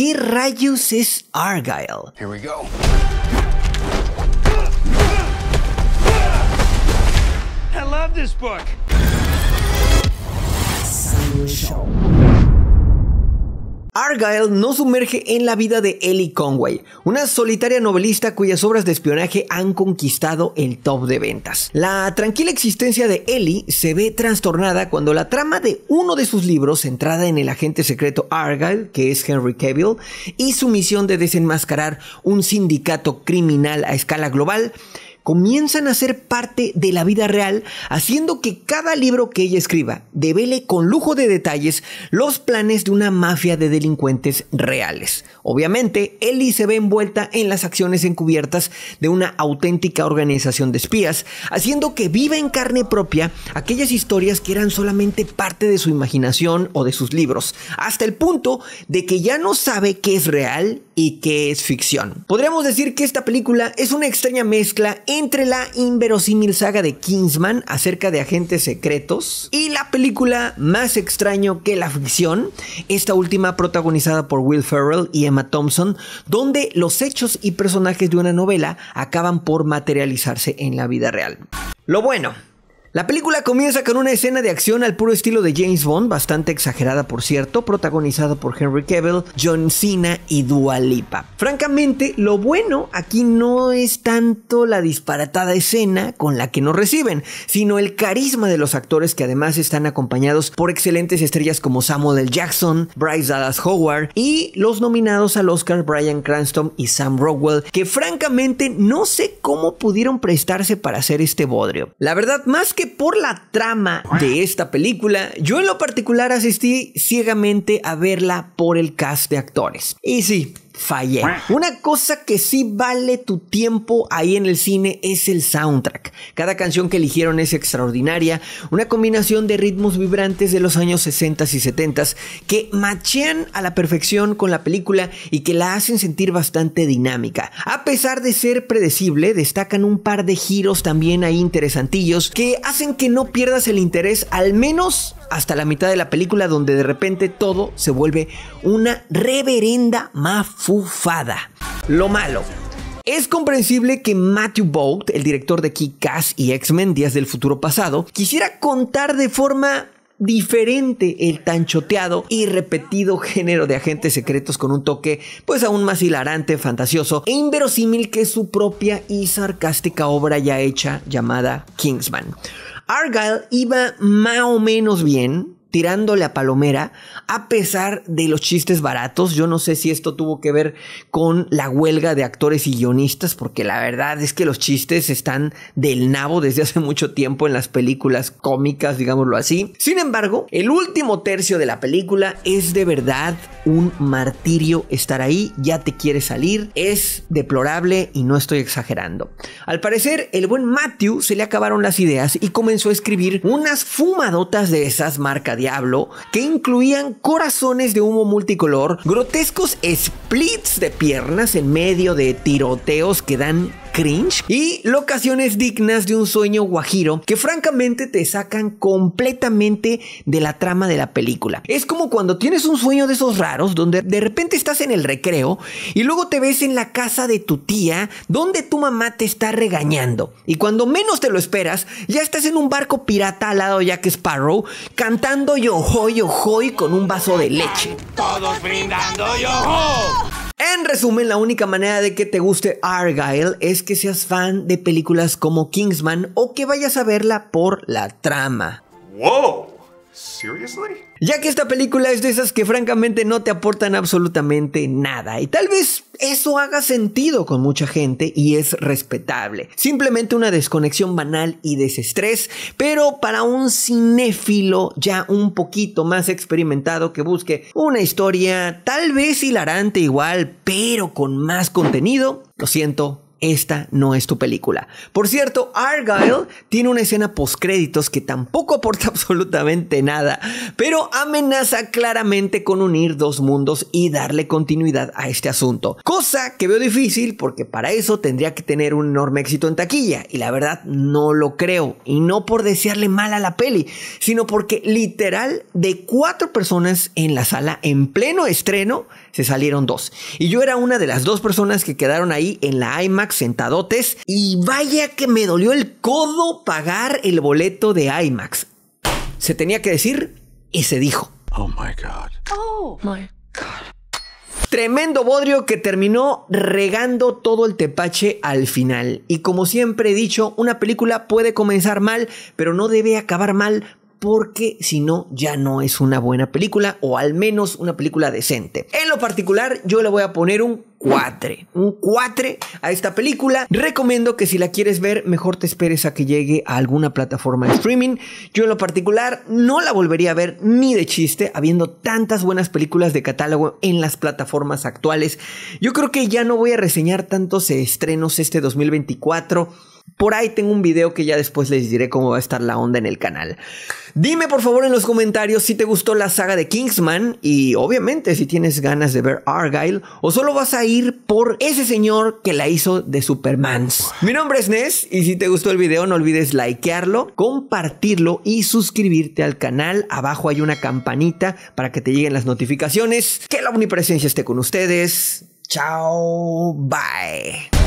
¿Qué rayos es Argyle? Here we go. I love this book. Argyle no sumerge en la vida de Ellie Conway, una solitaria novelista cuyas obras de espionaje han conquistado el top de ventas. La tranquila existencia de Ellie se ve trastornada cuando la trama de uno de sus libros, centrada en el agente secreto Argyle, que es Henry Cavill, y su misión de desenmascarar un sindicato criminal a escala global, comienzan a ser parte de la vida real, haciendo que cada libro que ella escriba devele con lujo de detalles los planes de una mafia de delincuentes reales. Obviamente, Ellie se ve envuelta en las acciones encubiertas de una auténtica organización de espías, haciendo que viva en carne propia aquellas historias que eran solamente parte de su imaginación o de sus libros, hasta el punto de que ya no sabe qué es real y qué es ficción. Podríamos decir que esta película es una extraña mezcla entre la inverosímil saga de Kingsman acerca de agentes secretos y la película Más extraño que la ficción, esta última protagonizada por Will Ferrell y Emma Thompson, donde los hechos y personajes de una novela acaban por materializarse en la vida real. Lo bueno, la película comienza con una escena de acción al puro estilo de James Bond, bastante exagerada por cierto, protagonizada por Henry Cavill, John Cena y Dua Lipa. Francamente, lo bueno aquí no es tanto la disparatada escena con la que nos reciben, sino el carisma de los actores que además están acompañados por excelentes estrellas como Samuel L. Jackson, Bryce Dallas Howard y los nominados al Oscar Brian Cranston y Sam Rockwell, que francamente no sé cómo pudieron prestarse para hacer este bodrio. La verdad, más que por la trama de esta película, yo en lo particular asistí ciegamente a verla por el cast de actores. Y sí, una cosa que sí vale tu tiempo ahí en el cine es el soundtrack. Cada canción que eligieron es extraordinaria, una combinación de ritmos vibrantes de los años 60 y 70 que machean a la perfección con la película y que la hacen sentir bastante dinámica. A pesar de ser predecible, destacan un par de giros también ahí interesantillos que hacen que no pierdas el interés al menos hasta la mitad de la película donde de repente todo se vuelve una reverenda mafia Bufada. Lo malo. Es comprensible que Matthew bolt el director de Kick-Ass y X-Men Días del Futuro Pasado, quisiera contar de forma diferente el tan choteado y repetido género de agentes secretos con un toque pues aún más hilarante, fantasioso e inverosímil que su propia y sarcástica obra ya hecha llamada Kingsman. Argyle iba más o menos bien, ...tirándole a palomera, a pesar de los chistes baratos. Yo no sé si esto tuvo que ver con la huelga de actores y guionistas, porque la verdad es que los chistes están del nabo desde hace mucho tiempo en las películas cómicas, digámoslo así. Sin embargo, el último tercio de la película es de verdad un martirio estar ahí, ya te quieres salir, es deplorable y no estoy exagerando. Al parecer, el buen Matthew se le acabaron las ideas y comenzó a escribir unas fumadotas de esas marcas Diablo que incluían corazones de humo multicolor, grotescos splits de piernas en medio de tiroteos que dan cringe y locaciones dignas de un sueño guajiro que francamente te sacan completamente de la trama de la película. Es como cuando tienes un sueño de esos raros donde de repente estás en el recreo y luego te ves en la casa de tu tía donde tu mamá te está regañando y cuando menos te lo esperas ya estás en un barco pirata al lado de Jack Sparrow cantando yo hoy yo hoy con un vaso de leche. Todos brindando yo en resumen, la única manera de que te guste Argyle es que seas fan de películas como Kingsman o que vayas a verla por la trama. ¡Wow! Seriously? Ya que esta película es de esas que francamente no te aportan absolutamente nada y tal vez eso haga sentido con mucha gente y es respetable. Simplemente una desconexión banal y desestrés, pero para un cinéfilo ya un poquito más experimentado que busque una historia tal vez hilarante igual, pero con más contenido, lo siento, esta no es tu película. Por cierto, Argyle tiene una escena postcréditos que tampoco aporta absolutamente nada, pero amenaza claramente con unir dos mundos y darle continuidad a este asunto. Cosa que veo difícil porque para eso tendría que tener un enorme éxito en taquilla y la verdad no lo creo. Y no por desearle mal a la peli, sino porque literal de cuatro personas en la sala en pleno estreno, se salieron dos. Y yo era una de las dos personas que quedaron ahí en la IMAX sentadotes y vaya que me dolió el codo pagar el boleto de IMAX. Se tenía que decir y se dijo. Oh my god. Oh my god. Tremendo bodrio que terminó regando todo el tepache al final. Y como siempre he dicho, una película puede comenzar mal, pero no debe acabar mal porque si no ya no es una buena película o al menos una película decente. En lo particular yo le voy a poner un 4, un 4 a esta película. Recomiendo que si la quieres ver mejor te esperes a que llegue a alguna plataforma de streaming. Yo en lo particular no la volvería a ver ni de chiste habiendo tantas buenas películas de catálogo en las plataformas actuales. Yo creo que ya no voy a reseñar tantos estrenos este 2024 por ahí tengo un video que ya después les diré cómo va a estar la onda en el canal. Dime por favor en los comentarios si te gustó la saga de Kingsman y obviamente si tienes ganas de ver Argyle o solo vas a ir por ese señor que la hizo de Supermans. Mi nombre es Ness y si te gustó el video no olvides likearlo, compartirlo y suscribirte al canal. Abajo hay una campanita para que te lleguen las notificaciones. Que la omnipresencia esté con ustedes. Chao, bye.